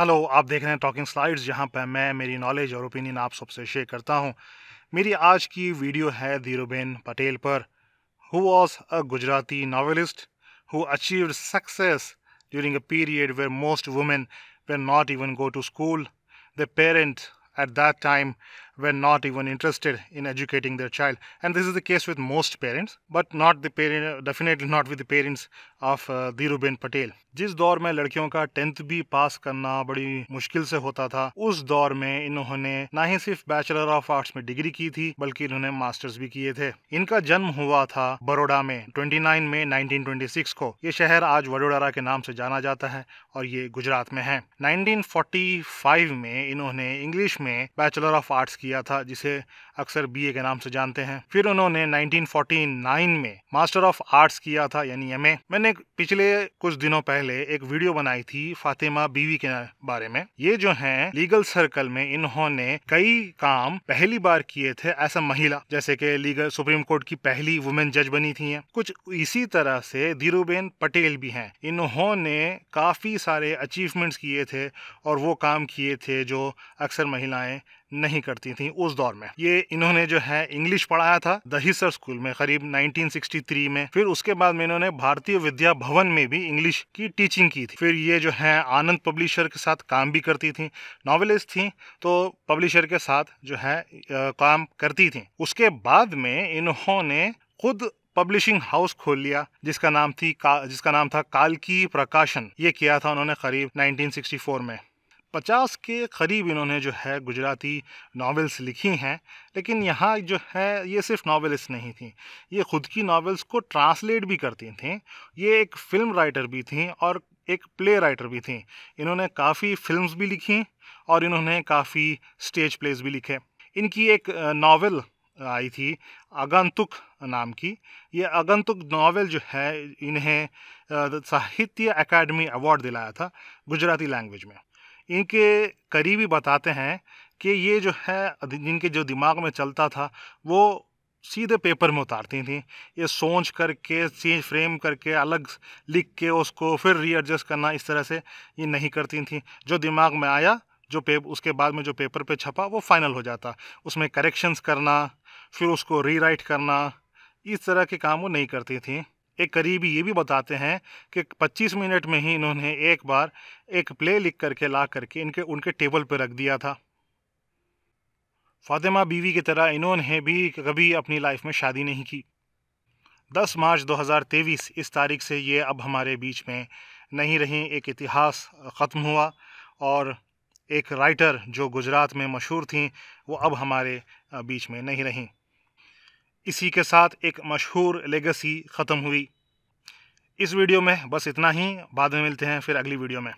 hello आप देख रहे हैं टॉकिंग स्लाइड्स जहां पर मैं मेरी नॉलेज और ओपिनियन आप सबसे शेयर करता हूं मेरी आज की वीडियो है धीरूबेन पटेल पर who was a Gujarati novelist who achieve success during a period where most women were not even go to school the parent at that time were not even interested in educating their child and this is the case with most parents but not the parent definitely not with the parents of uh, Dhiruben Patel जिस दौर में लड़कियों का tenth भी पास करना बड़ी मुश्किल से होता था उस दौर में इन्होंने ना ही सिर्फ बैचलर ऑफ आर्ट्स में डिग्री की थी बल्कि इन्होंने मास्टर्स भी किए थे इनका जन्म हुआ था बड़ोड़ा में 29 मई 1926 को ये शहर आज वडोदरा के नाम से जाना जाता है और ये गुजरात में है 1945 में इन्होंने इंग्लिश में बैचलर ऑफ आर्ट्स किया था जिसे अक्सर बीए के नाम से जानते हैं फिर उन्होंने 1949 में मास्टर ऑफ आर्ट्स किया था यानी एम मैंने पिछले कुछ दिनों पहले एक वीडियो बनाई थी फातिमा बीवी के बारे में ये जो है लीगल सर्कल में इन्होंने कई काम पहली बार किए थे ऐसा महिला जैसे कि लीगल सुप्रीम कोर्ट की पहली वुमेन जज बनी थी कुछ इसी तरह से धीरूबेन पटेल भी हैं इन्होंने काफी सारे अचीवमेंट्स किए थे और वो काम किए थे जो अक्सर महिलाएं नहीं करती थी उस दौर में ये इन्होंने जो है इंग्लिश पढ़ाया था दहिसर स्कूल में करीब 1963 में फिर उसके बाद में इन्होंने भारतीय विद्या भवन में भी इंग्लिश की टीचिंग की थी फिर ये जो है आनंद पब्लिशर के साथ काम भी करती थी नॉवेलिस्ट थी तो पब्लिशर के साथ जो है आ, काम करती थी उसके बाद में इन्होंने खुद पब्लिशिंग हाउस खोल लिया जिसका नाम थी का, जिसका नाम था काल की प्रकाशन ये किया था उन्होंने करीब 1964 में पचास के करीब इन्होंने जो है गुजराती नावल्स लिखी हैं लेकिन यहाँ जो है ये सिर्फ नावल्स नहीं थी ये ख़ुद की नावल्स को ट्रांसलेट भी करती थीं ये एक फ़िल्म राइटर भी थीं और एक प्ले राइटर भी थीं इन्होंने काफ़ी फिल्म्स भी लिखी और इन्होंने काफ़ी स्टेज प्लेस भी लिखे इनकी एक नावल आई थी आगंतुक नाम की ये आगंतुक नावल जो है इन्हें साहित्य अकेडमी अवार्ड दिलाया था गुजराती लैंग्वेज में इनके करीबी बताते हैं कि ये जो है जिनके जो दिमाग में चलता था वो सीधे पेपर में उतारती थी ये सोच करके चेंज फ्रेम करके अलग लिख के उसको फिर रीएडजस्ट करना इस तरह से ये नहीं करती थी जो दिमाग में आया जो पेप उसके बाद में जो पेपर पे छपा वो फाइनल हो जाता उसमें करेक्शंस करना फिर उसको रीराइट करना इस तरह के काम वो नहीं करती थी एक करीबी ये भी बताते हैं कि 25 मिनट में ही इन्होंने एक बार एक प्ले लिख करके ला करके इनके उनके टेबल पर रख दिया था फातिमा बीवी की तरह इन्होंने भी कभी अपनी लाइफ में शादी नहीं की 10 मार्च 2023 इस तारीख से ये अब हमारे बीच में नहीं रहीं एक इतिहास ख़त्म हुआ और एक राइटर जो गुजरात में मशहूर थी वो अब हमारे बीच में नहीं रहीं इसी के साथ एक मशहूर लेगेसी ख़त्म हुई इस वीडियो में बस इतना ही बाद में मिलते हैं फिर अगली वीडियो में